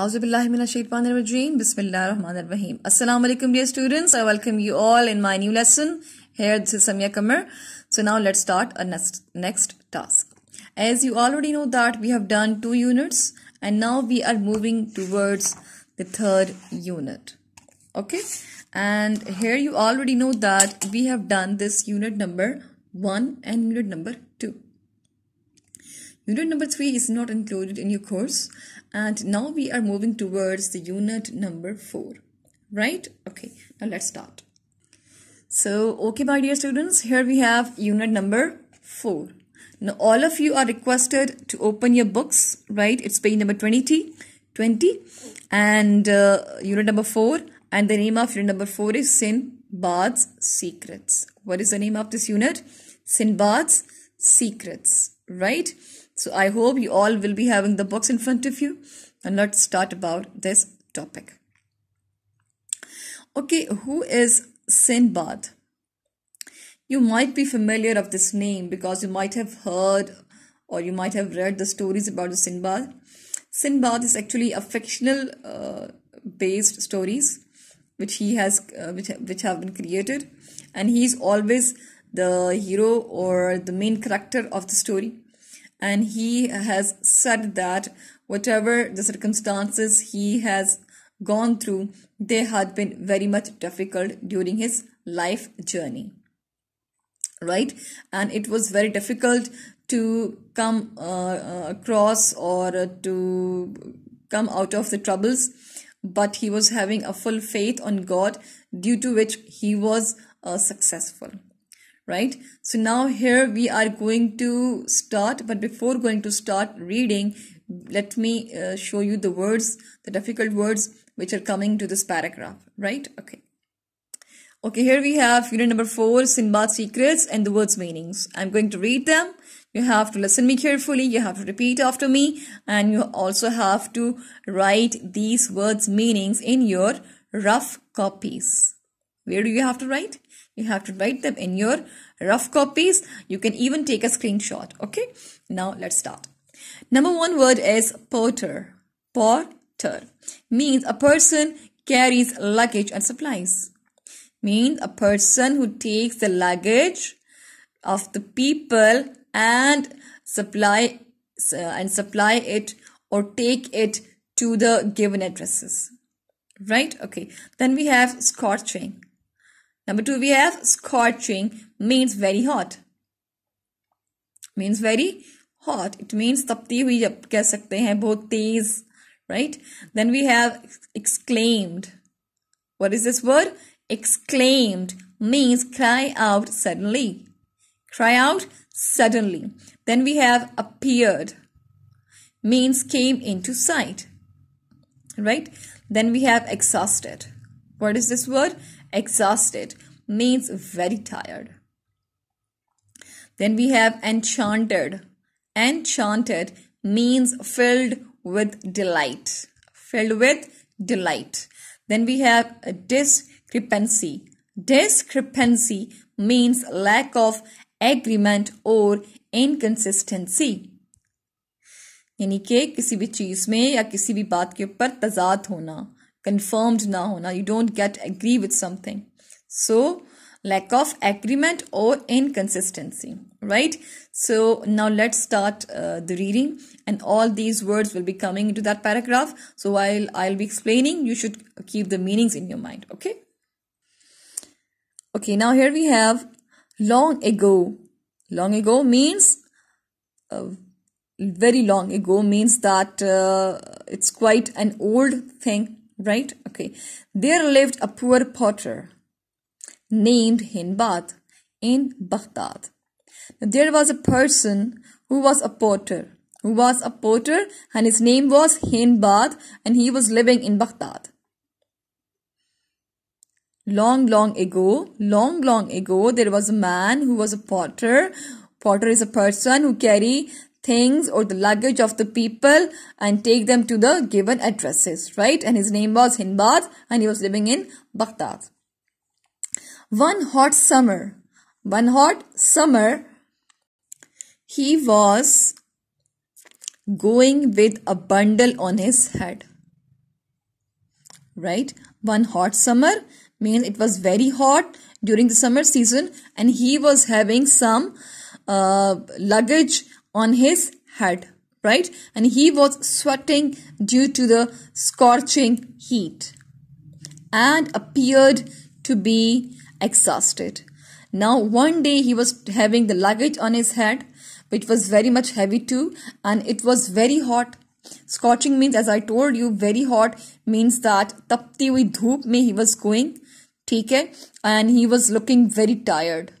Auzubillahiminashaitanirrajim. Bismillahirrahmanirrahim. Assalamu alaikum dear students. I welcome you all in my new lesson. Here this is Samya Kamar. So now let's start our next, next task. As you already know that we have done two units and now we are moving towards the third unit. Okay. And here you already know that we have done this unit number 1 and unit number Unit number 3 is not included in your course and now we are moving towards the unit number 4. Right? Okay, now let's start. So, okay my dear students, here we have unit number 4. Now all of you are requested to open your books, right? It's page number 20, 20 and uh, unit number 4 and the name of unit number 4 is Sinbad's Secrets. What is the name of this unit? Sinbad's Secrets, right? So I hope you all will be having the books in front of you and let's start about this topic. Okay, who is Sinbad? You might be familiar of this name because you might have heard or you might have read the stories about the Sinbad. Sinbad is actually a fictional uh, based stories which he has uh, which, which have been created and he is always the hero or the main character of the story and he has said that whatever the circumstances he has gone through, they had been very much difficult during his life journey. Right? And it was very difficult to come uh, uh across or to come out of the troubles but he was having a full faith on God, due to which he was uh, successful right so now here we are going to start but before going to start reading let me uh, show you the words the difficult words which are coming to this paragraph right okay okay here we have unit number four sinbad secrets and the words meanings i'm going to read them you have to listen me carefully you have to repeat after me and you also have to write these words meanings in your rough copies where do you have to write you have to write them in your rough copies you can even take a screenshot okay now let's start number one word is porter porter means a person carries luggage and supplies means a person who takes the luggage of the people and supply uh, and supply it or take it to the given addresses right okay then we have scorching Number two, we have scorching means very hot. Means very hot. It means tapti hui keh sakte hain, bahut tez, right? Then we have exclaimed. What is this word? Exclaimed means cry out suddenly. Cry out suddenly. Then we have appeared means came into sight. Right? Then we have exhausted. What is this word? exhausted means very tired. Then we have enchanted. Enchanted means filled with delight. Filled with delight. Then we have discrepancy. Discrepancy means lack of agreement or inconsistency. यानी कि किसी भी चीज़ में या किसी भी बात के ऊपर तजाद होना confirmed na hona you don't get agree with something so lack of agreement or inconsistency right so now let's start uh, the reading and all these words will be coming into that paragraph so while i'll be explaining you should keep the meanings in your mind okay okay now here we have long ago long ago means uh, very long ago means that uh, it's quite an old thing right? Okay. There lived a poor potter named Hindbad in Baghdad. There was a person who was a potter, who was a potter and his name was Hindbad and he was living in Baghdad. Long, long ago, long, long ago, there was a man who was a potter. Potter is a person who carry things or the luggage of the people and take them to the given addresses, right? And his name was Hindbad and he was living in Baghdad. One hot summer, one hot summer, he was going with a bundle on his head. Right? One hot summer means it was very hot during the summer season and he was having some uh, luggage on his head, right? And he was sweating due to the scorching heat and appeared to be exhausted. Now, one day he was having the luggage on his head, which was very much heavy too, and it was very hot. Scorching means, as I told you, very hot means that tapti hui dhoop mein he was going, okay, and he was looking very tired.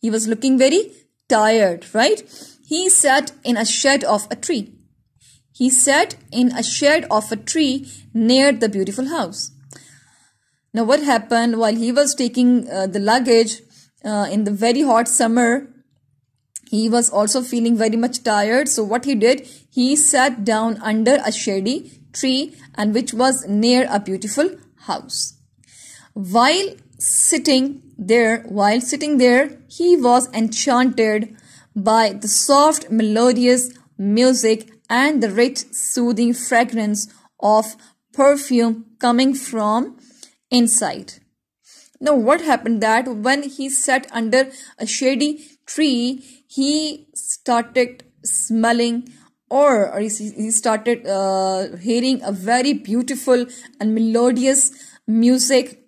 He was looking very tired, right? He sat in a shed of a tree. He sat in a shed of a tree near the beautiful house. Now, what happened while he was taking uh, the luggage uh, in the very hot summer? He was also feeling very much tired. So, what he did, he sat down under a shady tree and which was near a beautiful house. While sitting there, while sitting there, he was enchanted by the soft, melodious music and the rich, soothing fragrance of perfume coming from inside. Now, what happened that when he sat under a shady tree, he started smelling or he started uh, hearing a very beautiful and melodious music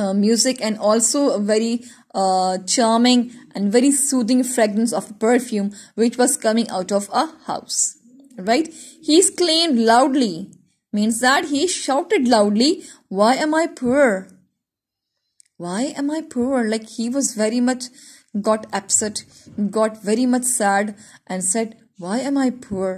uh, music and also a very uh, charming and very soothing fragrance of perfume which was coming out of a house right he exclaimed loudly means that he shouted loudly why am i poor why am i poor like he was very much got upset got very much sad and said why am i poor